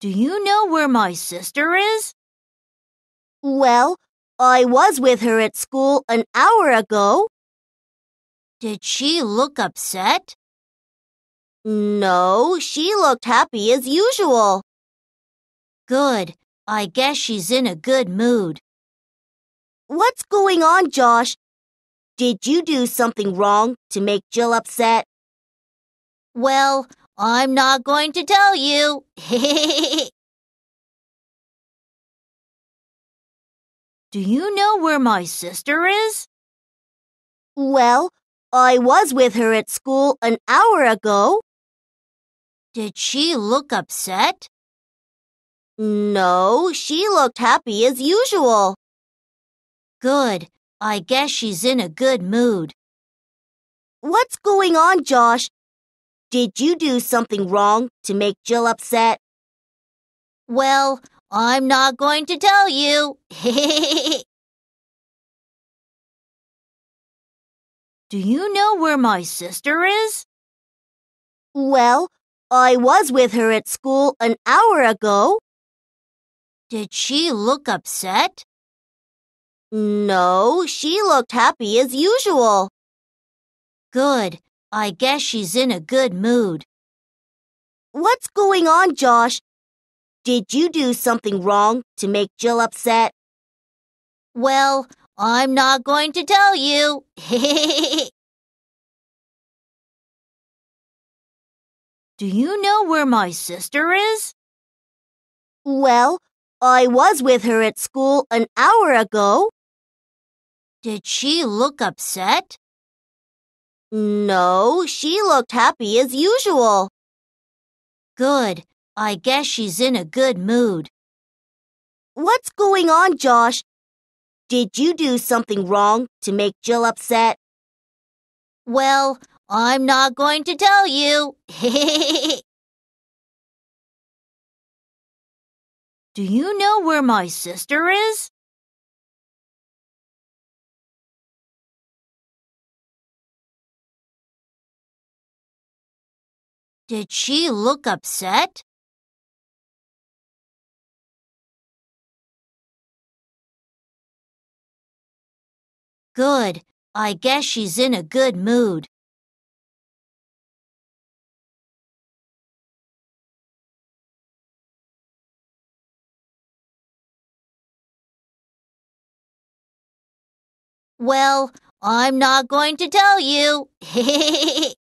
Do you know where my sister is? Well, I was with her at school an hour ago. Did she look upset? No, she looked happy as usual. Good. I guess she's in a good mood. What's going on, Josh? Did you do something wrong to make Jill upset? Well, I'm not going to tell you. Do you know where my sister is? Well, I was with her at school an hour ago. Did she look upset? No, she looked happy as usual. Good. I guess she's in a good mood. What's going on, Josh? Did you do something wrong to make Jill upset? Well, I'm not going to tell you. do you know where my sister is? Well, I was with her at school an hour ago. Did she look upset? No, she looked happy as usual. Good. I guess she's in a good mood. What's going on, Josh? Did you do something wrong to make Jill upset? Well, I'm not going to tell you. do you know where my sister is? Well, I was with her at school an hour ago. Did she look upset? No, she looked happy as usual. Good. I guess she's in a good mood. What's going on, Josh? Did you do something wrong to make Jill upset? Well, I'm not going to tell you. do you know where my sister is? Did she look upset? Good. I guess she's in a good mood. Well, I'm not going to tell you.